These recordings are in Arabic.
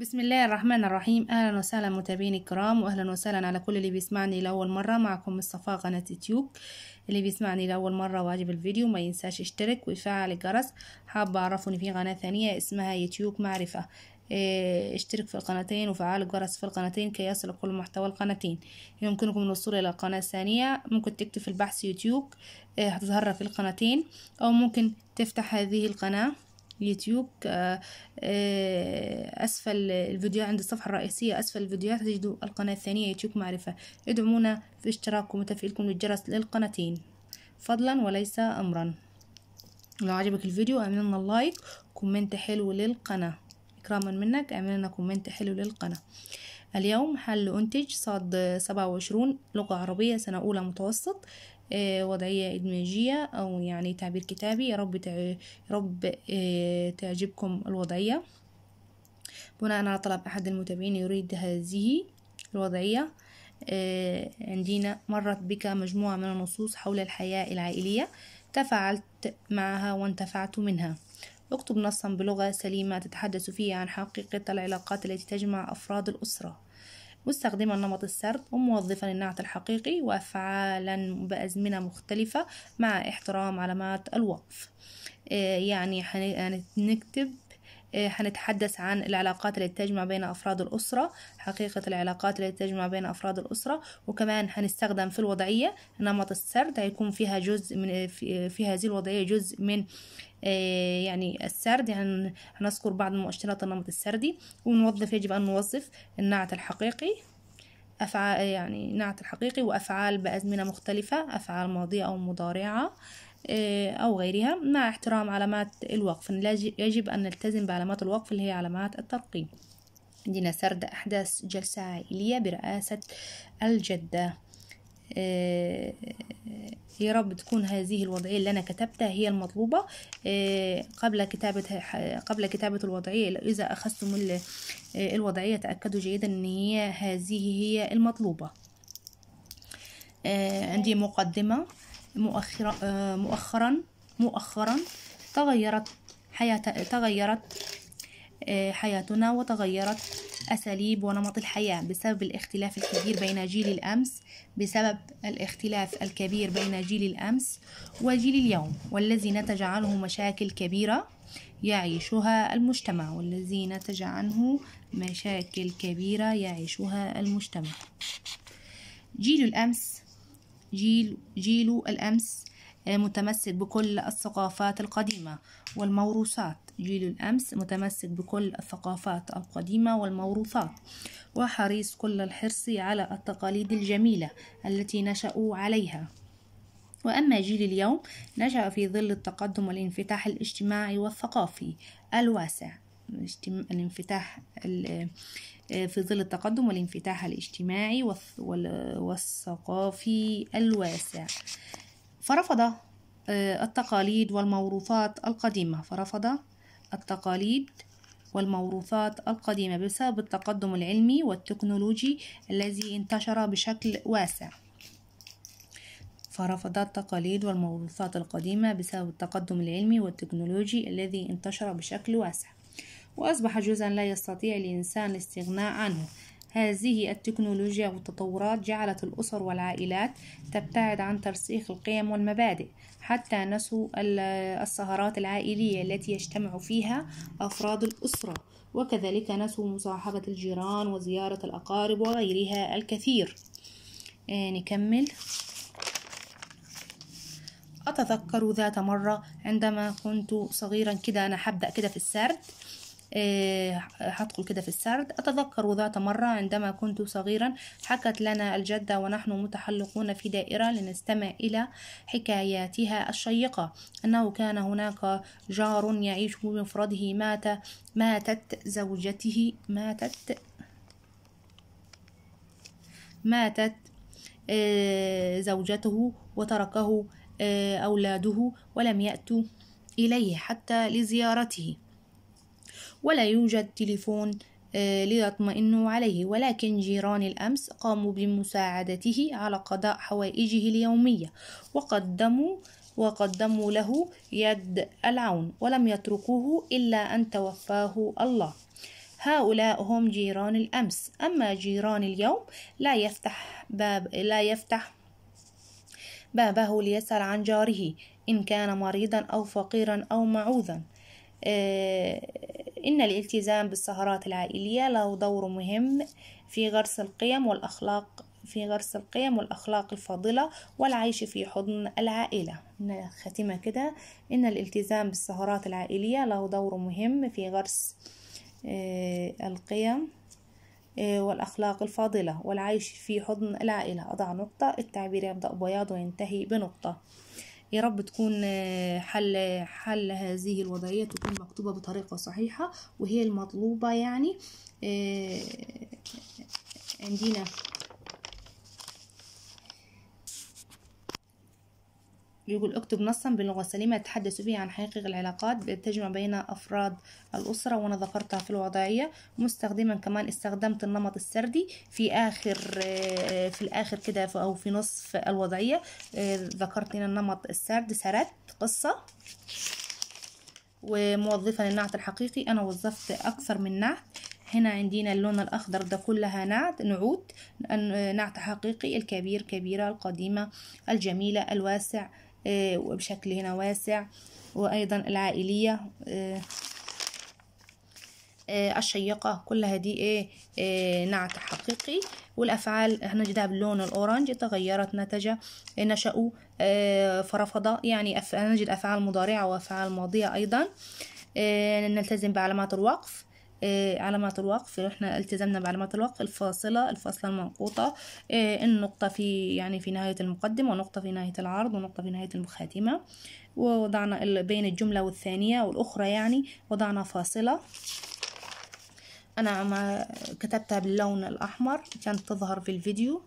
بسم الله الرحمن الرحيم اهلا وسهلا متابعيني الكرام واهلا وسهلا على كل اللي بيسمعني لاول مره معكم الصفاء قناه يوتيوب اللي بيسمعني لاول مره واجب الفيديو ما ينساش يشترك ويفعل الجرس حابه اعرفه ان في قناه ثانيه اسمها يوتيوب معرفه إيه، اشترك في القناتين وفعل الجرس في القناتين كي يصلك كل محتوى القناتين يمكنكم الوصول الى القناة الثانية ممكن تكتب في البحث يوتيوب إيه، هتظهر في القناتين او ممكن تفتح هذه القناة اليوتيوب آه، أسفل الفيديو عند الصفحة الرئيسية أسفل الفيديوهات تجدوا القناة الثانية يوتيوب معرفة ادعمونا في اشتراككم وتفعيلكم للجرس للقناتين فضلا وليس أمرا لو عجبك الفيديو اعمل لنا لايك كومنت حلو للقناة إكراما منك اعمل لنا كومنت حلو للقناة اليوم حل أنتج صاد سبعة وعشرون لغة عربية سنة أولى متوسط آه، وضعية إدماجية أو يعني تعبير كتابي يا رب يا رب آه، تعجبكم الوضعية بناء على طلب أحد المتابعين يريد هذه الوضعية آه، عندنا مرت بك مجموعة من النصوص حول الحياة العائلية تفاعلت معها وانتفعت منها اكتب نصا بلغة سليمة تتحدث فيها عن حقيقة العلاقات التي تجمع أفراد الأسرة مستخدما نمط السرد وموظفا النعت الحقيقي وأفعالا بأزمنة مختلفة مع احترام علامات الوقف آه، يعني هنكتب آه، هنتحدث عن العلاقات التي تجمع بين أفراد الأسرة حقيقة العلاقات التي تجمع بين أفراد الأسرة وكمان هنستخدم في الوضعية نمط السرد هيكون فيها جزء من في هذه الوضعية جزء من آه، يعني السرد يعني هنذكر بعض مؤشرات النمط السردي ونوظف يجب أن نوظف النعت الحقيقي أفعال آه، يعني نعت الحقيقي وأفعال بأزمنة مختلفة أفعال ماضية أو مضارعة آه، أو غيرها مع احترام علامات الوقف يجب أن نلتزم بعلامات الوقف اللي هي علامات الترقيم عندنا سرد أحداث جلسة عائلية برئاسة الجدة آه، يا رب تكون هذه الوضعية اللي أنا كتبتها هي المطلوبة آه، قبل كتابة قبل كتابة الوضعية إذا أخذتم آه، الوضعية تأكدوا جيدا أن هي هذه هي المطلوبة عندي مقدمة مؤخرا مؤخرا مؤخرا تغيرت حياة تغيرت حياتنا وتغيرت أساليب ونمط الحياة بسبب الاختلاف الكبير بين جيل الأمس بسبب الاختلاف الكبير بين جيل الأمس وجيل اليوم والذي نتج عنه مشاكل كبيرة يعيشها المجتمع والذي نتج عنه مشاكل كبيرة يعيشها المجتمع جيل الأمس جيل جيل الأمس متمسك بكل الثقافات القديمة والموروثات جيل الأمس متمسك بكل الثقافات القديمة والموروثات وحريص كل الحرص على التقاليد الجميلة التي نشأوا عليها وأما جيل اليوم نشأ في ظل التقدم والانفتاح الاجتماعي والثقافي الواسع الانفتاح آه، في ظل التقدم والانفتاح الاجتماعي والثقافي الواسع فرفض آه، التقاليد والموروثات القديمة فرفض التقاليد والموروثات القديمة بسبب التقدم العلمي والتكنولوجي الذي انتشر بشكل واسع فرفضت التقاليد والموروثات القديمة بسبب التقدم العلمي والتكنولوجي الذي انتشر بشكل واسع وأصبح جزءا لا يستطيع الإنسان الاستغناء عنه هذه التكنولوجيا والتطورات جعلت الأسر والعائلات تبتعد عن ترسيخ القيم والمبادئ حتى نسوا السهرات العائلية التي يجتمع فيها أفراد الأسرة وكذلك نسوا مصاحبة الجيران وزيارة الأقارب وغيرها الكثير آه، نكمل أتذكر ذات مرة عندما كنت صغيرا كده أنا حبدأ كده في السرد هدخل إيه، كده في السرد أتذكر ذات مرة عندما كنت صغيرا حكت لنا الجدة ونحن متحلقون في دائرة لنستمع إلى حكاياتها الشيقة أنه كان هناك جار يعيش بمفرده مات ماتت زوجته ماتت ماتت إيه، زوجته وتركه إيه، أولاده ولم يأتوا إليه حتى لزيارته ولا يوجد تليفون آه، ليطمئنوا عليه ولكن جيران الأمس قاموا بمساعدته على قضاء حوائجه اليومية وقدموا وقدموا له يد العون ولم يتركوه إلا أن توفاه الله هؤلاء هم جيران الأمس أما جيران اليوم لا يفتح باب لا يفتح بابه ليسأل عن جاره إن كان مريضا أو فقيرا أو معوذا آه، إن الالتزام بالسهرات العائلية له دور مهم في غرس القيم والأخلاق في غرس القيم والأخلاق الفاضلة والعيش في حضن العائلة إن ختمة كده إن الالتزام بالسهرات العائلية له دور مهم في غرس آه، القيم آه، والأخلاق الفاضلة والعيش في حضن العائلة أضع نقطة التعبير يبدأ بياض وينتهي بنقطة يا رب تكون آه، حل حل هذه الوضعية تكون مكتوبة بطريقة صحيحة وهي المطلوبة يعني آه، عندنا يقول اكتب نصا بلغة سليمة يتحدث فيه عن حقيقة العلاقات تجمع بين أفراد الأسرة وأنا ذكرتها في الوضعية مستخدما كمان استخدمت النمط السردي في آخر آه، في الآخر كده أو في نصف الوضعية آه، ذكرت هنا النمط السرد سردت قصة وموظفة للنعت الحقيقي أنا وظفت أكثر من نعت هنا عندنا اللون الأخضر ده كلها نعت نعود نعت حقيقي الكبير كبيرة القديمة الجميلة الواسع آه، وبشكل هنا واسع وأيضا العائلية آه، آه، الشيقة كلها دي ايه نعت حقيقي والأفعال هنجدها باللون الأورنج تغيرت نتج نشأوا فرفض يعني نجد أفعال مضارعة وأفعال ماضية أيضا نلتزم بعلامات الوقف إيه، علامات الوقف احنا التزمنا بعلامات الوقف الفاصلة الفاصلة المنقوطة إيه، النقطة في يعني في نهاية المقدمة ونقطة في نهاية العرض ونقطة في نهاية الخاتمة ووضعنا بين الجملة والثانية والأخرى يعني وضعنا فاصلة أنا ما كتبتها باللون الأحمر كانت تظهر في الفيديو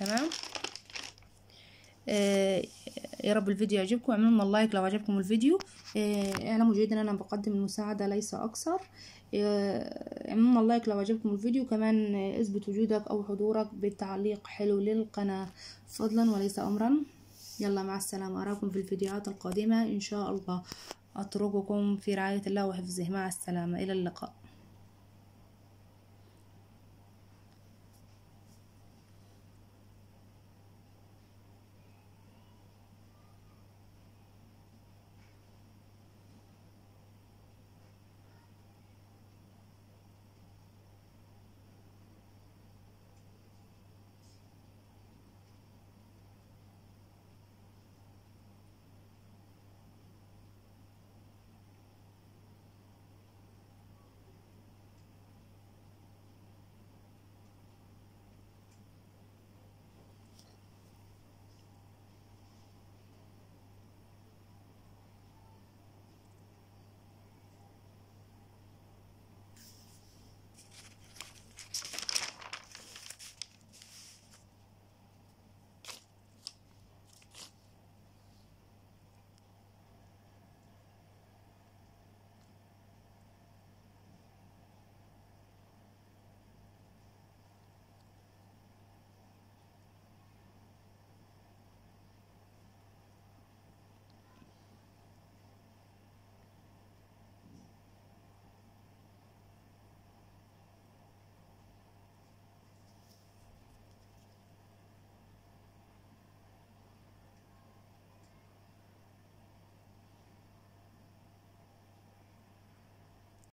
تمام إيه، يا رب الفيديو يعجبكم اعملوا لنا لايك لو عجبكم الفيديو إيه، اعلموا جيدا انا بقدم المساعدة ليس اكثر عموما إيه، لايك لو عجبكم الفيديو كمان اثبت وجودك او حضورك بتعليق حلو للقناة فضلا وليس امرا يلا مع السلامة اراكم في الفيديوهات القادمة ان شاء الله اترككم في رعاية الله وحفظه مع السلامة الى اللقاء